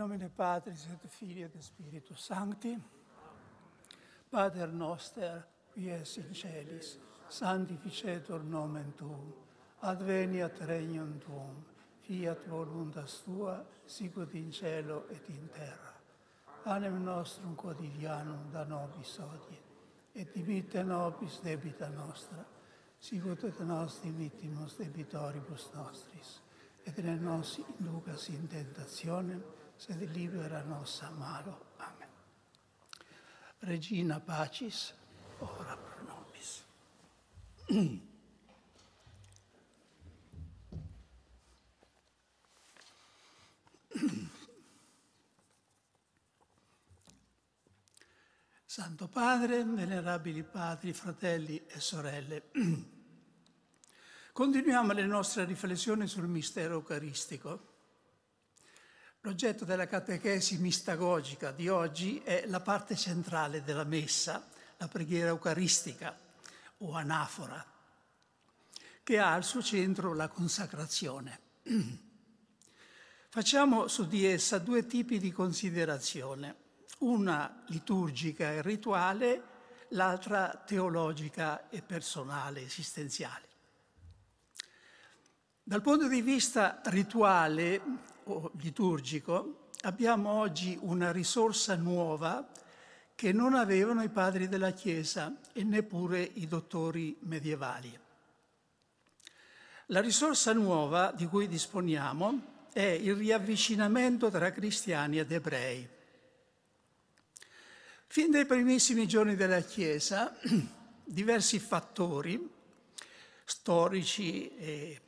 nomine Patris et Filii et Spiritus Sancti. Pater noster, qui es in celis, sanctificetur nomen tuum. Adveniat regnum tuum. Fiat voluntas tua, sicut in cielo et in terra. Anem nostrum quotidianum da nobis odie. Et dimitte nobis debita nostra, sicut et nos dimittimus debitoribus nostris. Et ne nos inducas in tentationem, sed libera nos amaro. Amen. Regina Pacis, ora pro nobis. Santo Padre, venerabili padri, fratelli e sorelle, continuiamo le nostre riflessioni sul mistero eucaristico. L'oggetto della catechesi mistagogica di oggi è la parte centrale della messa, la preghiera eucaristica o anafora, che ha al suo centro la consacrazione. Facciamo su di essa due tipi di considerazione, una liturgica e rituale, l'altra teologica e personale, esistenziale. Dal punto di vista rituale, o liturgico, abbiamo oggi una risorsa nuova che non avevano i padri della Chiesa e neppure i dottori medievali. La risorsa nuova di cui disponiamo è il riavvicinamento tra cristiani ed ebrei. Fin dai primissimi giorni della Chiesa, diversi fattori storici e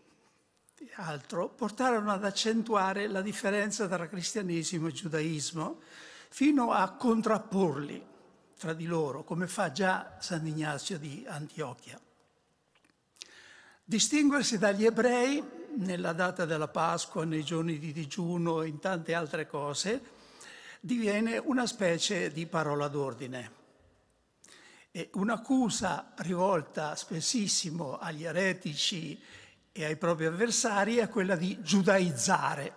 altro portarono ad accentuare la differenza tra cristianesimo e giudaismo, fino a contrapporli tra di loro, come fa già San Ignazio di Antiochia. Distinguersi dagli ebrei nella data della Pasqua, nei giorni di digiuno e in tante altre cose, diviene una specie di parola d'ordine. E un'accusa rivolta spessissimo agli eretici e ai propri avversari è quella di giudaizzare.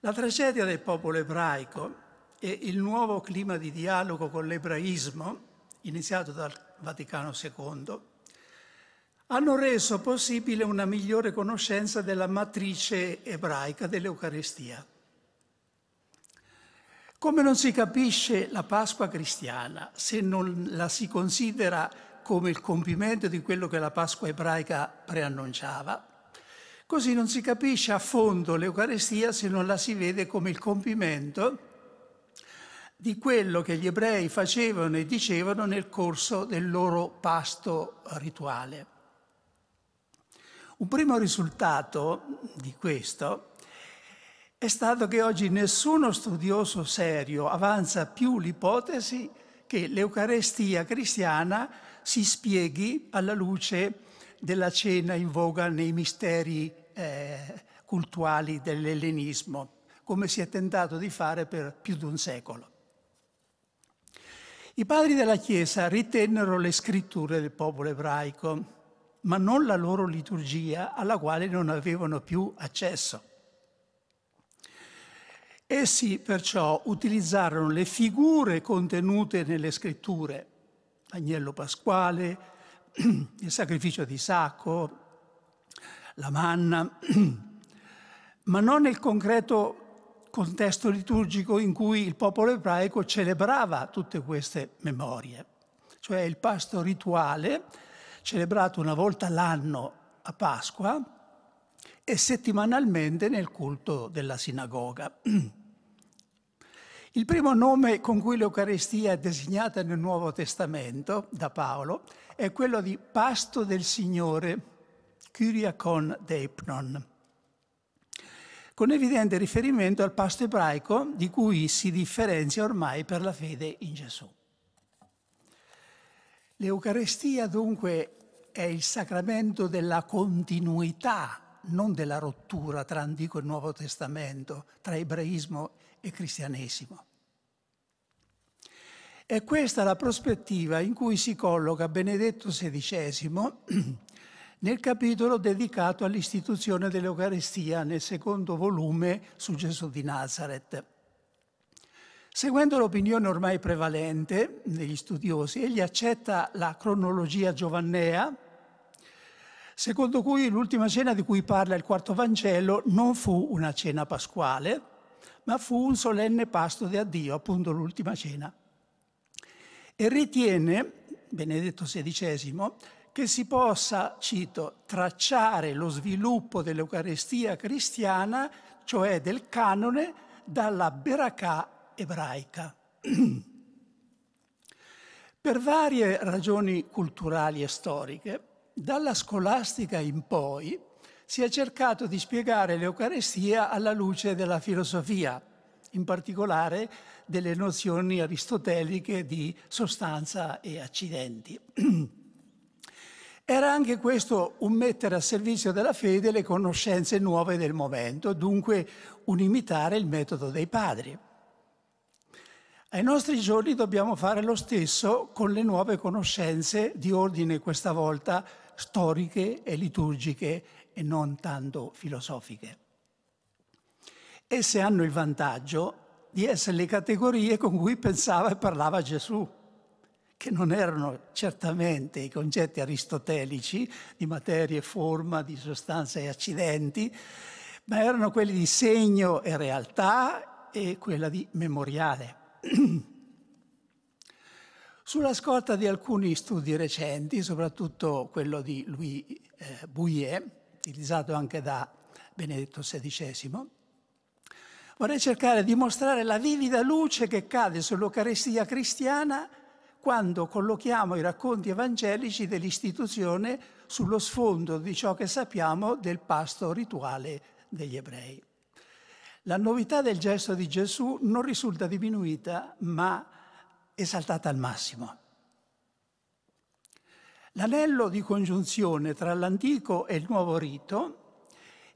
La tragedia del popolo ebraico e il nuovo clima di dialogo con l'ebraismo, iniziato dal Vaticano II, hanno reso possibile una migliore conoscenza della matrice ebraica dell'Eucaristia. Come non si capisce la Pasqua cristiana se non la si considera come il compimento di quello che la Pasqua ebraica preannunciava. Così non si capisce a fondo l'Eucarestia se non la si vede come il compimento di quello che gli ebrei facevano e dicevano nel corso del loro pasto rituale. Un primo risultato di questo è stato che oggi nessuno studioso serio avanza più l'ipotesi che l'Eucarestia cristiana si spieghi alla luce della cena in voga nei misteri eh, cultuali dell'ellenismo, come si è tentato di fare per più di un secolo. I padri della Chiesa ritennero le scritture del popolo ebraico, ma non la loro liturgia alla quale non avevano più accesso. Essi perciò utilizzarono le figure contenute nelle scritture agnello pasquale, il sacrificio di Sacco, la manna, ma non nel concreto contesto liturgico in cui il popolo ebraico celebrava tutte queste memorie, cioè il pasto rituale celebrato una volta l'anno a Pasqua e settimanalmente nel culto della sinagoga. Il primo nome con cui l'Eucaristia è designata nel Nuovo Testamento da Paolo è quello di pasto del Signore, Kyriakon Deipnon, con evidente riferimento al pasto ebraico di cui si differenzia ormai per la fede in Gesù. L'Eucaristia dunque è il sacramento della continuità, non della rottura, tra antico e Nuovo Testamento, tra ebraismo e e cristianesimo. È questa la prospettiva in cui si colloca Benedetto XVI nel capitolo dedicato all'istituzione dell'Eucarestia nel secondo volume su Gesù di Nazareth. Seguendo l'opinione ormai prevalente degli studiosi, egli accetta la cronologia giovannea, secondo cui l'ultima cena di cui parla il quarto Vangelo non fu una cena pasquale, ma fu un solenne pasto di addio, appunto l'ultima cena. E ritiene, Benedetto XVI, che si possa, cito, tracciare lo sviluppo dell'Eucaristia cristiana, cioè del canone, dalla Berakà ebraica. per varie ragioni culturali e storiche, dalla scolastica in poi, si è cercato di spiegare l'Eucarestia alla luce della filosofia, in particolare delle nozioni aristoteliche di sostanza e accidenti. Era anche questo un mettere a servizio della fede le conoscenze nuove del momento, dunque un imitare il metodo dei padri. Ai nostri giorni dobbiamo fare lo stesso con le nuove conoscenze di ordine, questa volta storiche e liturgiche, e non tanto filosofiche. Esse hanno il vantaggio di essere le categorie con cui pensava e parlava Gesù, che non erano certamente i concetti aristotelici di materia e forma, di sostanza e accidenti, ma erano quelli di segno e realtà e quella di memoriale. Sulla scorta di alcuni studi recenti, soprattutto quello di Louis eh, Bouillet, utilizzato anche da Benedetto XVI, vorrei cercare di mostrare la vivida luce che cade sull'Eucaristia cristiana quando collochiamo i racconti evangelici dell'istituzione sullo sfondo di ciò che sappiamo del pasto rituale degli ebrei. La novità del gesto di Gesù non risulta diminuita, ma esaltata al massimo. L'anello di congiunzione tra l'antico e il nuovo rito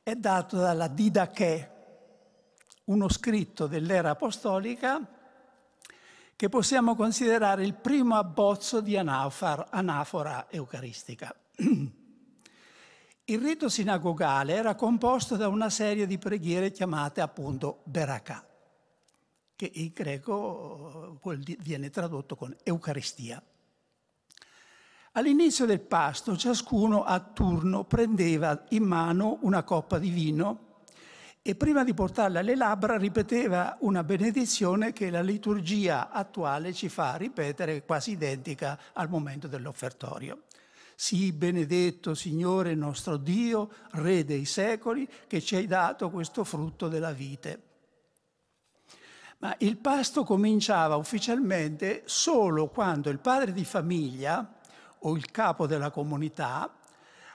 è dato dalla Didache, uno scritto dell'era apostolica che possiamo considerare il primo abbozzo di anafora, anafora eucaristica. Il rito sinagogale era composto da una serie di preghiere chiamate appunto berakà, che in greco viene tradotto con Eucaristia. All'inizio del pasto ciascuno a turno prendeva in mano una coppa di vino e prima di portarla alle labbra ripeteva una benedizione che la liturgia attuale ci fa ripetere quasi identica al momento dell'offertorio. Sii benedetto Signore nostro Dio, Re dei secoli, che ci hai dato questo frutto della vite. Ma il pasto cominciava ufficialmente solo quando il padre di famiglia, o il capo della comunità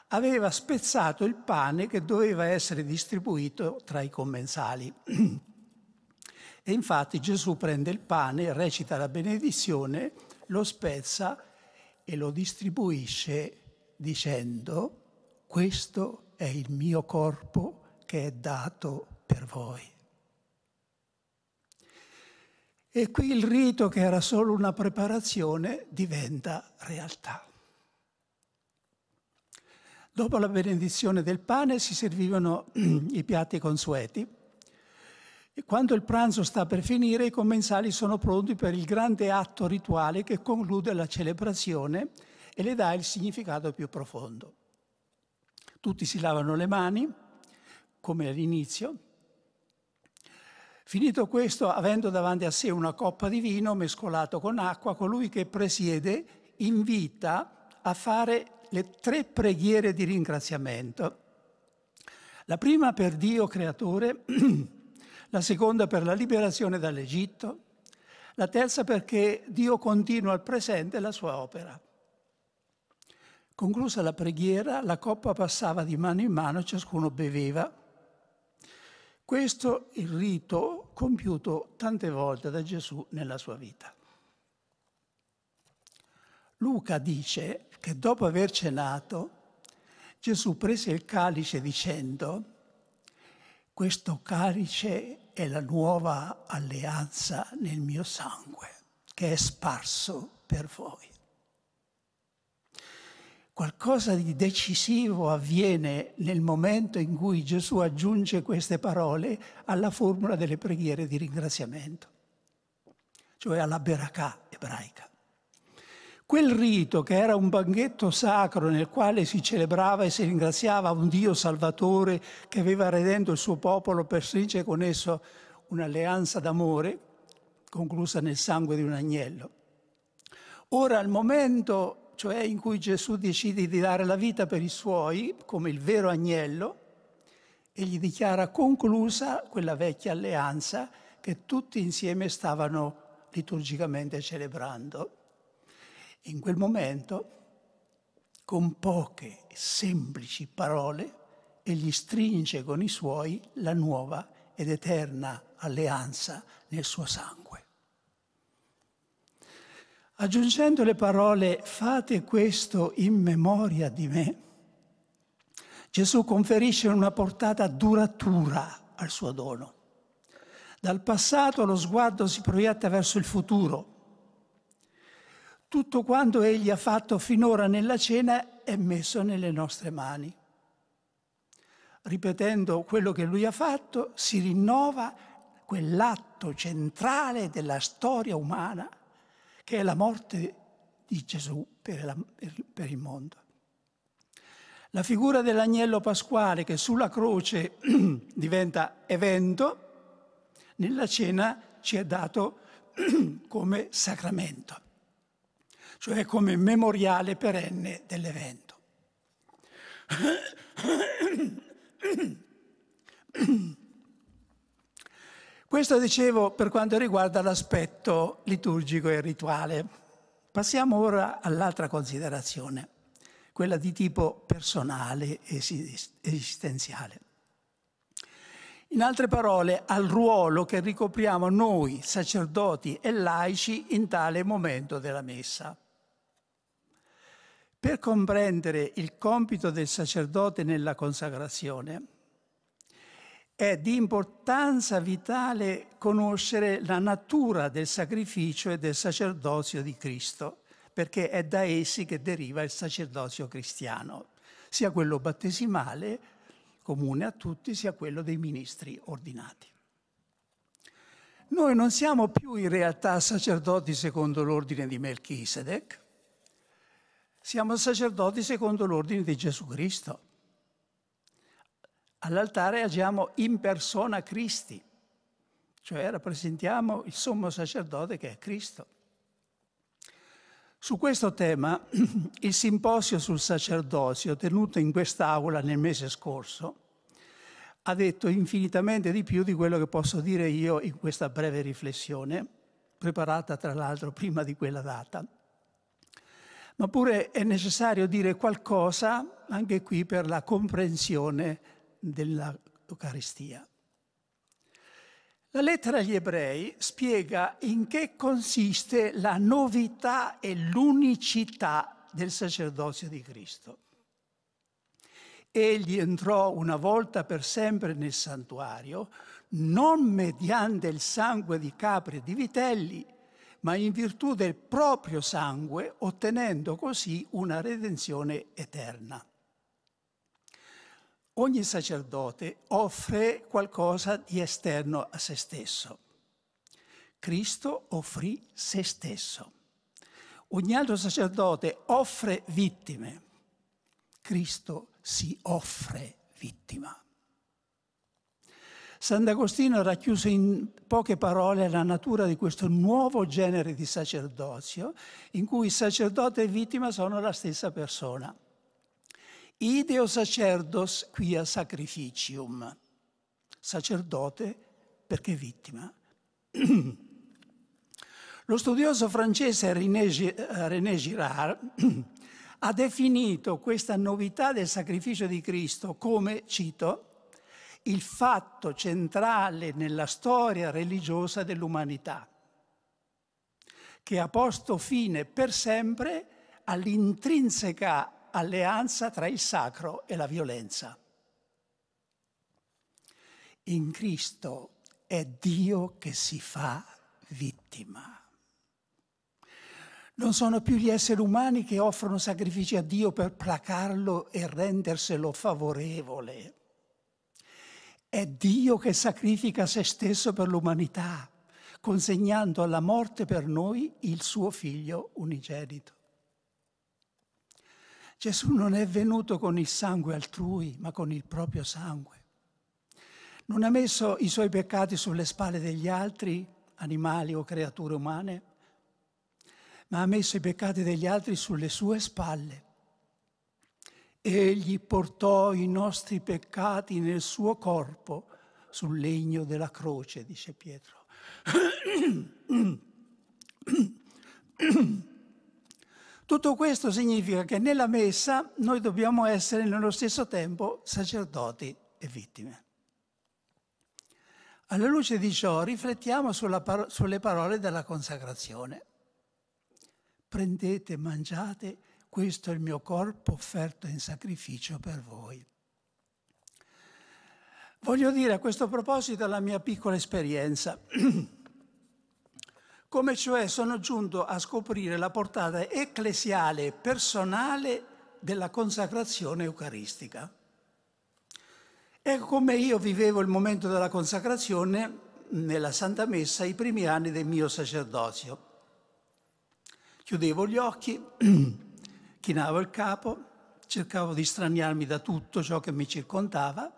aveva spezzato il pane che doveva essere distribuito tra i commensali. E infatti Gesù prende il pane, recita la benedizione, lo spezza e lo distribuisce dicendo questo è il mio corpo che è dato per voi. E qui il rito che era solo una preparazione diventa realtà. Dopo la benedizione del pane si servivano i piatti consueti e quando il pranzo sta per finire i commensali sono pronti per il grande atto rituale che conclude la celebrazione e le dà il significato più profondo. Tutti si lavano le mani, come all'inizio. Finito questo, avendo davanti a sé una coppa di vino mescolato con acqua, colui che presiede invita a fare le tre preghiere di ringraziamento. La prima per Dio creatore, la seconda per la liberazione dall'Egitto, la terza perché Dio continua al presente la sua opera. Conclusa la preghiera, la coppa passava di mano in mano e ciascuno beveva. Questo è il rito compiuto tante volte da Gesù nella sua vita. Luca dice che dopo aver cenato, Gesù prese il calice dicendo, questo calice è la nuova alleanza nel mio sangue che è sparso per voi. Qualcosa di decisivo avviene nel momento in cui Gesù aggiunge queste parole alla formula delle preghiere di ringraziamento, cioè alla berakà ebraica. Quel rito, che era un banchetto sacro nel quale si celebrava e si ringraziava un Dio salvatore che aveva redento il suo popolo per stringere con esso un'alleanza d'amore, conclusa nel sangue di un agnello. Ora, al momento, cioè in cui Gesù decide di dare la vita per i suoi, come il vero agnello, e gli dichiara conclusa quella vecchia alleanza che tutti insieme stavano liturgicamente celebrando. In quel momento, con poche semplici parole, egli stringe con i suoi la nuova ed eterna alleanza nel suo sangue. Aggiungendo le parole fate questo in memoria di me, Gesù conferisce una portata duratura al suo dono. Dal passato lo sguardo si proietta verso il futuro tutto quanto Egli ha fatto finora nella cena è messo nelle nostre mani. Ripetendo quello che Lui ha fatto, si rinnova quell'atto centrale della storia umana che è la morte di Gesù per, la, per, il mondo. La figura dell'agnello pasquale che sulla croce diventa evento, nella cena ci è dato come sacramento cioè come memoriale perenne dell'evento. Questo dicevo per quanto riguarda l'aspetto liturgico e rituale. Passiamo ora all'altra considerazione, quella di tipo personale e esistenziale. In altre parole, al ruolo che ricopriamo noi, sacerdoti e laici, in tale momento della messa. Per comprendere il compito del sacerdote nella consacrazione è di importanza vitale conoscere la natura del sacrificio e del sacerdozio di Cristo, perché è da essi che deriva il sacerdozio cristiano, sia quello battesimale, comune a tutti, sia quello dei ministri ordinati. Noi non siamo più in realtà sacerdoti secondo l'ordine di Melchisedec, siamo sacerdoti secondo l'ordine di Gesù Cristo. All'altare agiamo in persona Cristi, cioè rappresentiamo il sommo sacerdote che è Cristo. Su questo tema il simposio sul sacerdozio tenuto in quest'aula nel mese scorso ha detto infinitamente di più di quello che posso dire io in questa breve riflessione, preparata tra l'altro prima di quella data ma pure è necessario dire qualcosa anche qui per la comprensione dell'Eucaristia. La lettera agli ebrei spiega in che consiste la novità e l'unicità del sacerdozio di Cristo. Egli entrò una volta per sempre nel santuario, non mediante il sangue di capri e di vitelli, ma in virtù del proprio sangue, ottenendo così una redenzione eterna. Ogni sacerdote offre qualcosa di esterno a se stesso. Cristo offrì se stesso. Ogni altro sacerdote offre vittime. Cristo si offre vittima. Sant'Agostino racchiuse in poche parole la natura di questo nuovo genere di sacerdozio in cui sacerdote e vittima sono la stessa persona. Ideo sacerdos quia sacrificium, sacerdote perché vittima. Lo studioso francese René eh, Girard ha definito questa novità del sacrificio di Cristo come, cito, il fatto centrale nella storia religiosa dell'umanità, che ha posto fine per sempre all'intrinseca alleanza tra il sacro e la violenza. In Cristo è Dio che si fa vittima. Non sono più gli esseri umani che offrono sacrifici a Dio per placarlo e renderselo favorevole è Dio che sacrifica se stesso per l'umanità, consegnando alla morte per noi il suo figlio unigenito. Gesù non è venuto con il sangue altrui, ma con il proprio sangue. Non ha messo i suoi peccati sulle spalle degli altri, animali o creature umane, ma ha messo i peccati degli altri sulle sue spalle Egli portò i nostri peccati nel suo corpo sul legno della croce, dice Pietro. Tutto questo significa che nella messa noi dobbiamo essere nello stesso tempo sacerdoti e vittime. Alla luce di ciò riflettiamo par- sulle parole della consacrazione. Prendete, mangiate questo è il mio corpo offerto in sacrificio per voi. Voglio dire a questo proposito la mia piccola esperienza, come cioè sono giunto a scoprire la portata ecclesiale e personale della consacrazione eucaristica. E ecco come io vivevo il momento della consacrazione nella Santa Messa i primi anni del mio sacerdozio. Chiudevo gli occhi Chinavo il capo, cercavo di straniarmi da tutto ciò che mi circondava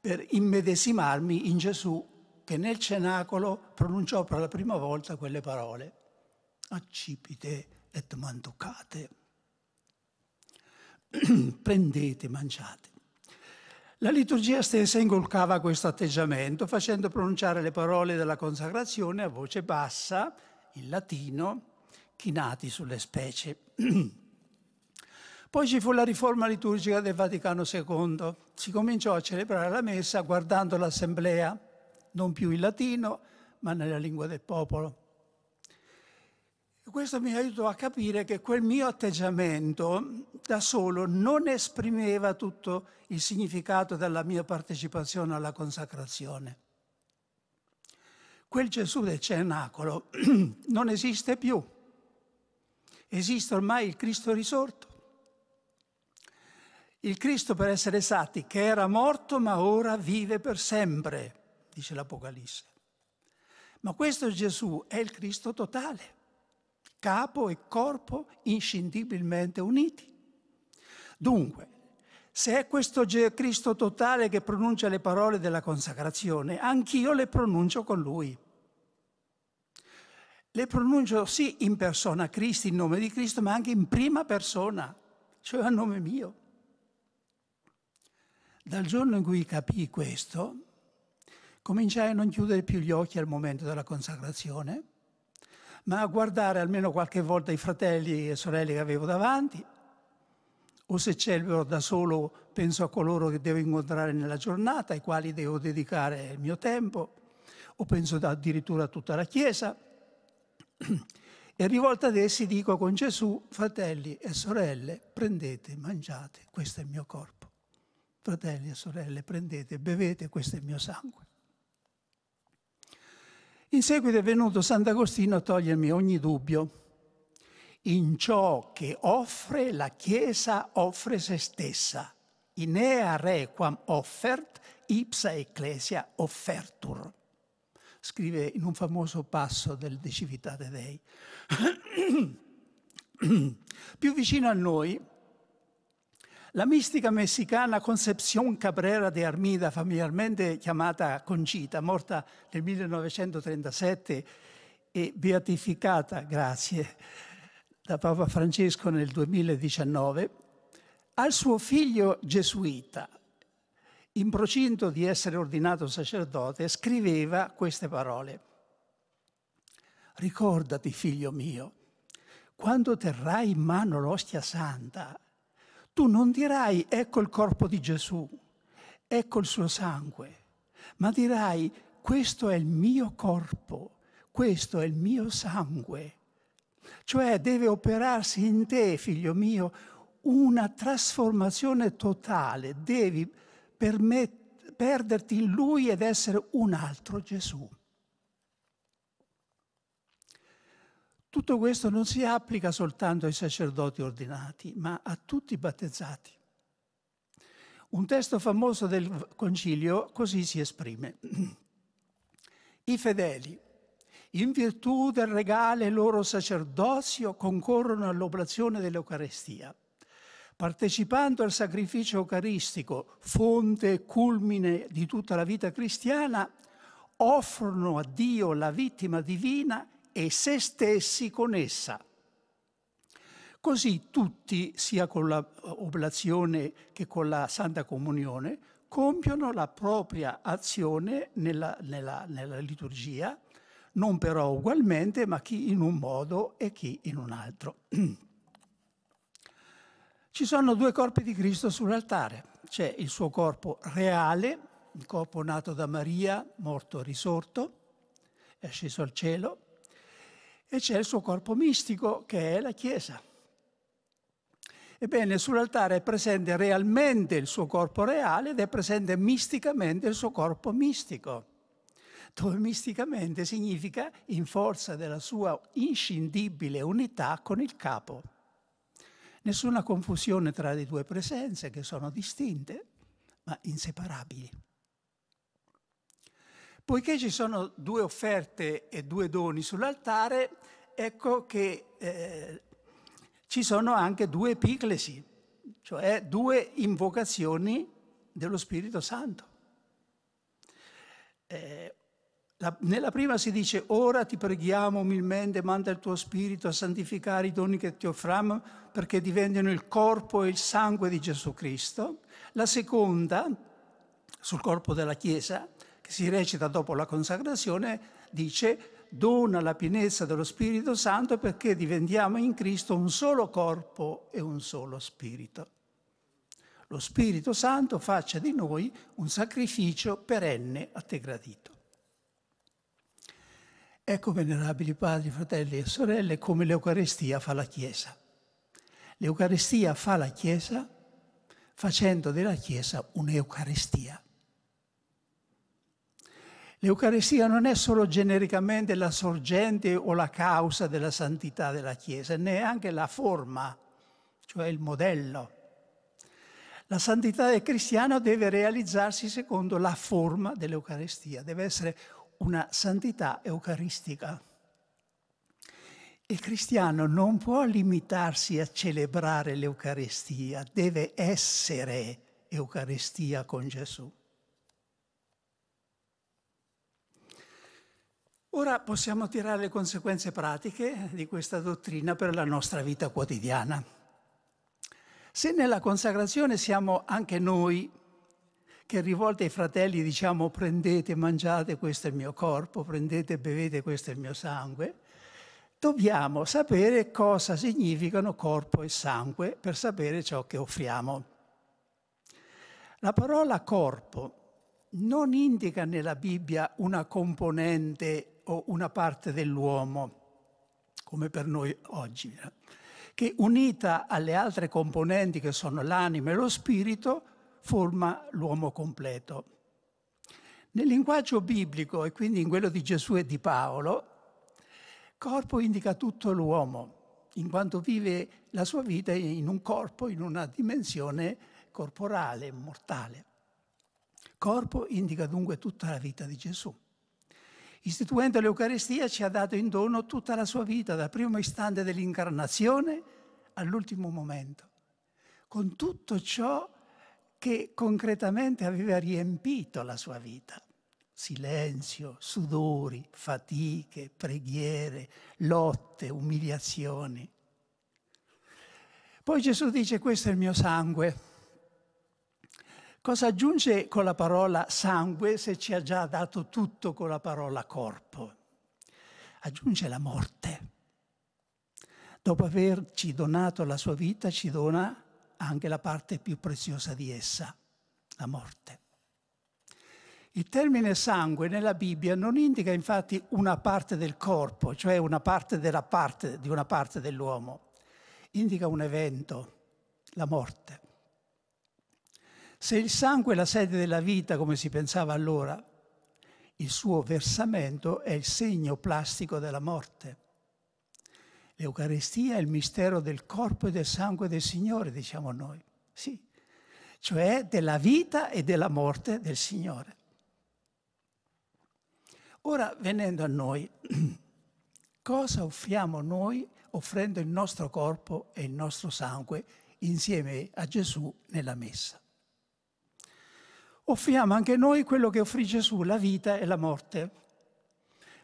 per immedesimarmi in Gesù che nel cenacolo pronunciò per la prima volta quelle parole. Accipite et manducate. Prendete, mangiate. La liturgia stessa ingolcava questo atteggiamento facendo pronunciare le parole della consacrazione a voce bassa, in latino, chinati sulle specie. Poi ci fu la riforma liturgica del Vaticano II. Si cominciò a celebrare la messa guardando l'assemblea, non più in latino, ma nella lingua del popolo. questo mi aiutò a capire che quel mio atteggiamento da solo non esprimeva tutto il significato della mia partecipazione alla consacrazione. Quel Gesù del cenacolo non esiste più. Esiste ormai il Cristo risorto il Cristo, per essere esatti, che era morto ma ora vive per sempre, dice l'Apocalisse. Ma questo Gesù è il Cristo totale, capo e corpo inscindibilmente uniti. Dunque, se è questo Cristo totale che pronuncia le parole della consacrazione, anch'io le pronuncio con lui. Le pronuncio sì in persona Cristo, in nome di Cristo, ma anche in prima persona, cioè a nome mio. Dal giorno in cui capii questo, cominciai a non chiudere più gli occhi al momento della consacrazione, ma a guardare almeno qualche volta i fratelli e sorelle che avevo davanti, o se celebro da solo penso a coloro che devo incontrare nella giornata, ai quali devo dedicare il mio tempo, o penso addirittura a tutta la Chiesa. E rivolta ad essi dico con Gesù, fratelli e sorelle, prendete, mangiate, questo è il mio corpo fratelli e sorelle, prendete, bevete, questo è il mio sangue. In seguito è venuto Sant'Agostino a togliermi ogni dubbio. In ciò che offre la Chiesa offre se stessa. Inea requam offert, ipsa ecclesia offertur. Scrive in un famoso passo del De Civitate Dei. Più vicino a noi la mistica messicana Concepción Cabrera de Armida, familiarmente chiamata Concita, morta nel 1937 e beatificata, grazie, da Papa Francesco nel 2019, al suo figlio gesuita, in procinto di essere ordinato sacerdote, scriveva queste parole. Ricordati, figlio mio, quando terrai in mano l'ostia santa tu non dirai ecco il corpo di Gesù, ecco il suo sangue, ma dirai questo è il mio corpo, questo è il mio sangue. Cioè deve operarsi in te, figlio mio, una trasformazione totale, devi permet- perderti in lui ed essere un altro Gesù. Tutto questo non si applica soltanto ai sacerdoti ordinati, ma a tutti i battezzati. Un testo famoso del concilio così si esprime. I fedeli, in virtù del regale loro sacerdozio, concorrono all'oblazione dell'Eucarestia, partecipando al sacrificio eucaristico, fonte e culmine di tutta la vita cristiana, offrono a Dio la vittima divina e se stessi con essa. Così tutti, sia con l'oblazione eh, che con la Santa Comunione, compiono la propria azione nella, nella, nella liturgia, non però ugualmente, ma chi in un modo e chi in un altro. Ci sono due corpi di Cristo sull'altare. C'è il suo corpo reale, il corpo nato da Maria, morto risorto, è sceso al cielo, e c'è il suo corpo mistico che è la Chiesa. Ebbene, sull'altare è presente realmente il suo corpo reale ed è presente misticamente il suo corpo mistico, dove misticamente significa in forza della sua inscindibile unità con il capo. Nessuna confusione tra le due presenze che sono distinte ma inseparabili. Poiché ci sono due offerte e due doni sull'altare, ecco che eh, ci sono anche due epiclesi, cioè due invocazioni dello Spirito Santo. Eh, la, nella prima si dice, ora ti preghiamo umilmente, manda il tuo Spirito a santificare i doni che ti offriamo perché diventino il corpo e il sangue di Gesù Cristo. La seconda, sul corpo della Chiesa, che si recita dopo la consacrazione, dice dona la pienezza dello Spirito Santo perché diventiamo in Cristo un solo corpo e un solo Spirito. Lo Spirito Santo faccia di noi un sacrificio perenne a te gradito. Ecco, venerabili padri, fratelli e sorelle, come l'Eucarestia fa la Chiesa. L'Eucarestia fa la Chiesa facendo della Chiesa un'Eucarestia. L'Eucaristia non è solo genericamente la sorgente o la causa della santità della Chiesa, ne anche la forma, cioè il modello. La santità del cristiano deve realizzarsi secondo la forma dell'Eucaristia, deve essere una santità eucaristica. Il cristiano non può limitarsi a celebrare l'Eucaristia, deve essere Eucaristia con Gesù. Ora possiamo tirare le conseguenze pratiche di questa dottrina per la nostra vita quotidiana. Se nella consacrazione siamo anche noi che rivolte ai fratelli diciamo prendete, mangiate, questo è il mio corpo, prendete, bevete, questo è il mio sangue, dobbiamo sapere cosa significano corpo e sangue per sapere ciò che offriamo. La parola corpo non indica nella Bibbia una componente o una parte dell'uomo, come per noi oggi, eh, che unita alle altre componenti che sono l'anima e lo spirito, forma l'uomo completo. Nel linguaggio biblico e quindi in quello di Gesù e di Paolo, corpo indica tutto l'uomo, in quanto vive la sua vita in un corpo, in una dimensione corporale, mortale. Corpo indica dunque tutta la vita di Gesù istituendo l'Eucaristia ci ha dato in dono tutta la sua vita, dal primo istante dell'incarnazione all'ultimo momento, con tutto ciò che concretamente aveva riempito la sua vita. Silenzio, sudori, fatiche, preghiere, lotte, umiliazioni. Poi Gesù dice questo è il mio sangue Cosa aggiunge con la parola sangue se ci ha già dato tutto con la parola corpo? Aggiunge la morte. Dopo averci donato la sua vita, ci dona anche la parte più preziosa di essa, la morte. Il termine sangue nella Bibbia non indica infatti una parte del corpo, cioè una parte, della parte di una parte dell'uomo, indica un evento, la morte. Se il sangue è la sede della vita, come si pensava allora, il suo versamento è il segno plastico della morte. L'Eucaristia è il mistero del corpo e del sangue del Signore, diciamo noi, sì, cioè della vita e della morte del Signore. Ora, venendo a noi, cosa offriamo noi offrendo il nostro corpo e il nostro sangue insieme a Gesù nella messa? offriamo anche noi quello che offrì Gesù, la vita e la morte.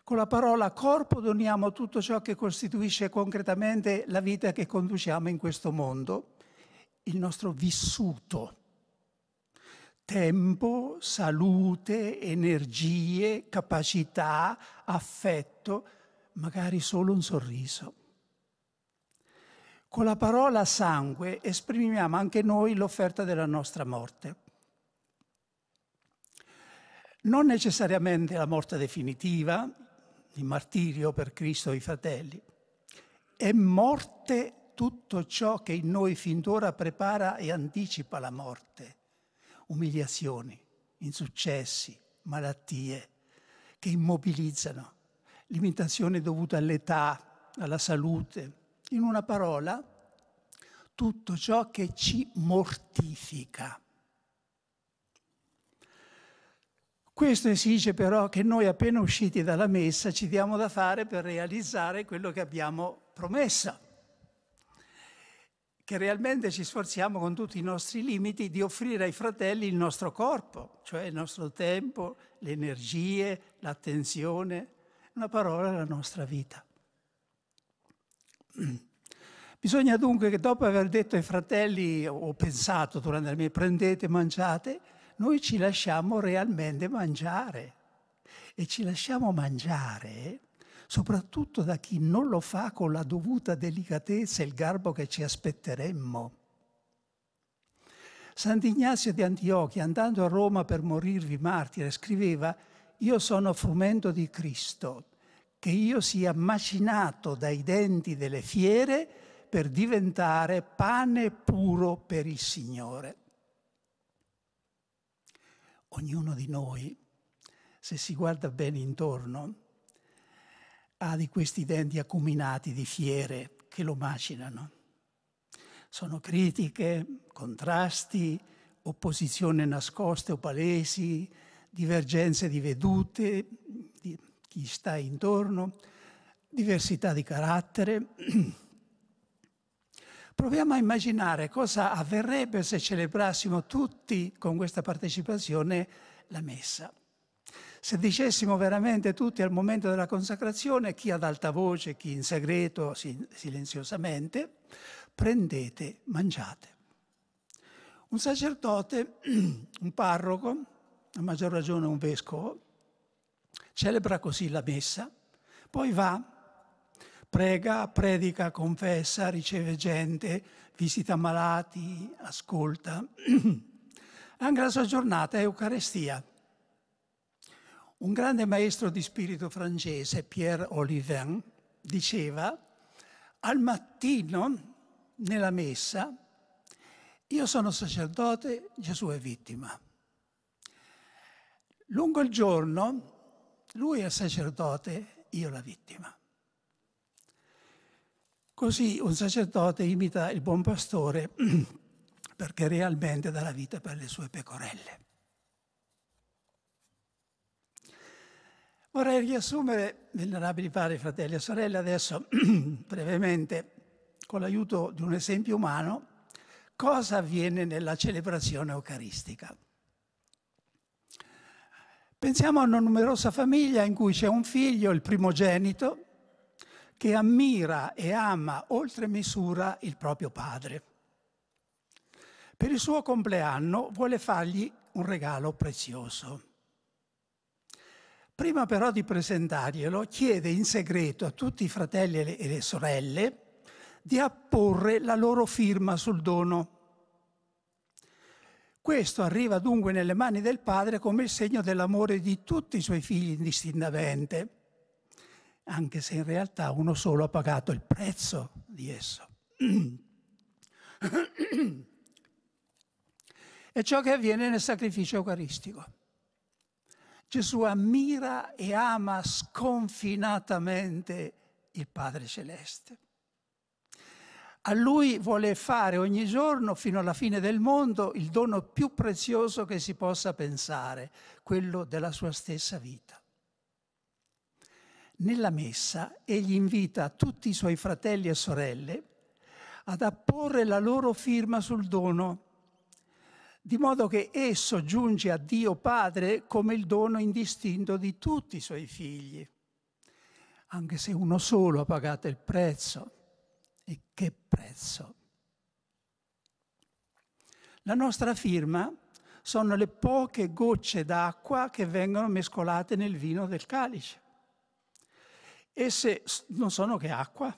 Con la parola corpo doniamo tutto ciò che costituisce concretamente la vita che conduciamo in questo mondo, il nostro vissuto. Tempo, salute, energie, capacità, affetto, magari solo un sorriso. Con la parola sangue esprimiamo anche noi l'offerta della nostra morte. Non necessariamente la morte definitiva, il martirio per Cristo e i fratelli, è morte tutto ciò che in noi fin d'ora prepara e anticipa la morte, umiliazioni, insuccessi, malattie che immobilizzano, limitazioni dovute all'età, alla salute, in una parola, tutto ciò che ci mortifica. Questo esige però che noi appena usciti dalla messa ci diamo da fare per realizzare quello che abbiamo promesso, che realmente ci sforziamo con tutti i nostri limiti di offrire ai fratelli il nostro corpo, cioè il nostro tempo, le energie, l'attenzione, una parola la nostra vita. Bisogna dunque che dopo aver detto ai fratelli, o pensato durante la mia, prendete, mangiate, noi ci lasciamo realmente mangiare e ci lasciamo mangiare soprattutto da chi non lo fa con la dovuta delicatezza e il garbo che ci aspetteremmo. Sant'Ignazio di Antiochia, andando a Roma per morirvi martire, scriveva «Io sono frumento di Cristo, che io sia macinato dai denti delle fiere per diventare pane puro per il Signore» ognuno di noi, se si guarda bene intorno, ha di questi denti acuminati di fiere che lo macinano. Sono critiche, contrasti, opposizioni nascoste o palesi, divergenze di vedute di chi sta intorno, diversità di carattere, Proviamo a immaginare cosa avverrebbe se celebrassimo tutti con questa partecipazione la messa. Se dicessimo veramente tutti al momento della consacrazione, chi ad alta voce, chi in segreto, silenziosamente, prendete, mangiate. Un sacerdote, un parroco, a maggior ragione un vescovo, celebra così la messa, poi va prega, predica, confessa, riceve gente, visita malati, ascolta. Anche la sua giornata è Eucarestia. Un grande maestro di spirito francese, Pierre Olivain, diceva al mattino nella messa io sono sacerdote, Gesù è vittima. Lungo il giorno lui è il sacerdote, io la vittima. Così un sacerdote imita il buon pastore perché realmente dà la vita per le sue pecorelle. Vorrei riassumere, venerabili pari fratelli e sorelle, adesso brevemente, con l'aiuto di un esempio umano, cosa avviene nella celebrazione eucaristica. Pensiamo a una numerosa famiglia in cui c'è un figlio, il primogenito, che ammira e ama oltre misura il proprio padre. Per il suo compleanno vuole fargli un regalo prezioso. Prima però di presentarglielo chiede in segreto a tutti i fratelli e le sorelle di apporre la loro firma sul dono. Questo arriva dunque nelle mani del padre come il segno dell'amore di tutti i suoi figli indistintamente anche se in realtà uno solo ha pagato il prezzo di esso. È ciò che avviene nel sacrificio eucaristico. Gesù ammira e ama sconfinatamente il Padre Celeste. A lui vuole fare ogni giorno, fino alla fine del mondo, il dono più prezioso che si possa pensare, quello della sua stessa vita. Nella messa egli invita tutti i suoi fratelli e sorelle ad apporre la loro firma sul dono, di modo che esso giunge a Dio Padre come il dono indistinto di tutti i suoi figli, anche se uno solo ha pagato il prezzo. E che prezzo! La nostra firma sono le poche gocce d'acqua che vengono mescolate nel vino del calice. Esse non sono che acqua,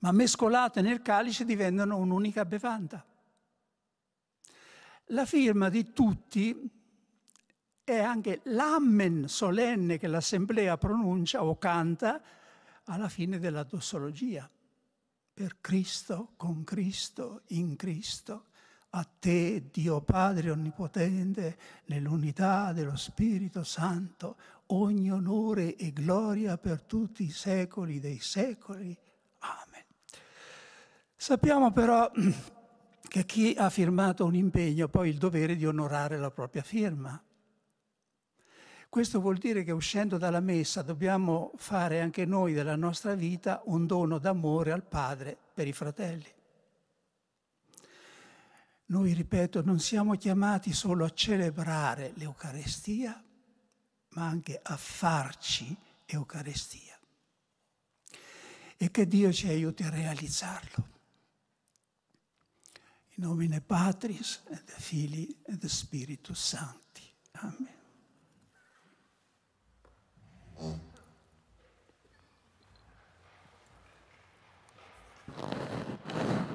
ma mescolate nel calice diventano un'unica bevanda. La firma di tutti è anche l'ammen solenne che l'assemblea pronuncia o canta alla fine della dossologia. Per Cristo, con Cristo, in Cristo, a te Dio Padre Onnipotente, nell'unità dello Spirito Santo, ogni onore e gloria per tutti i secoli dei secoli. Amen. Sappiamo però che chi ha firmato un impegno ha poi il dovere di onorare la propria firma. Questo vuol dire che uscendo dalla messa dobbiamo fare anche noi della nostra vita un dono d'amore al Padre per i fratelli. Noi, ripeto, non siamo chiamati solo a celebrare l'Eucarestia, ma anche a farci Eucaristia. E che Dio ci aiuti a realizzarlo. In nomine Patris et Filii et Spiritus Sancti. Amen. Thank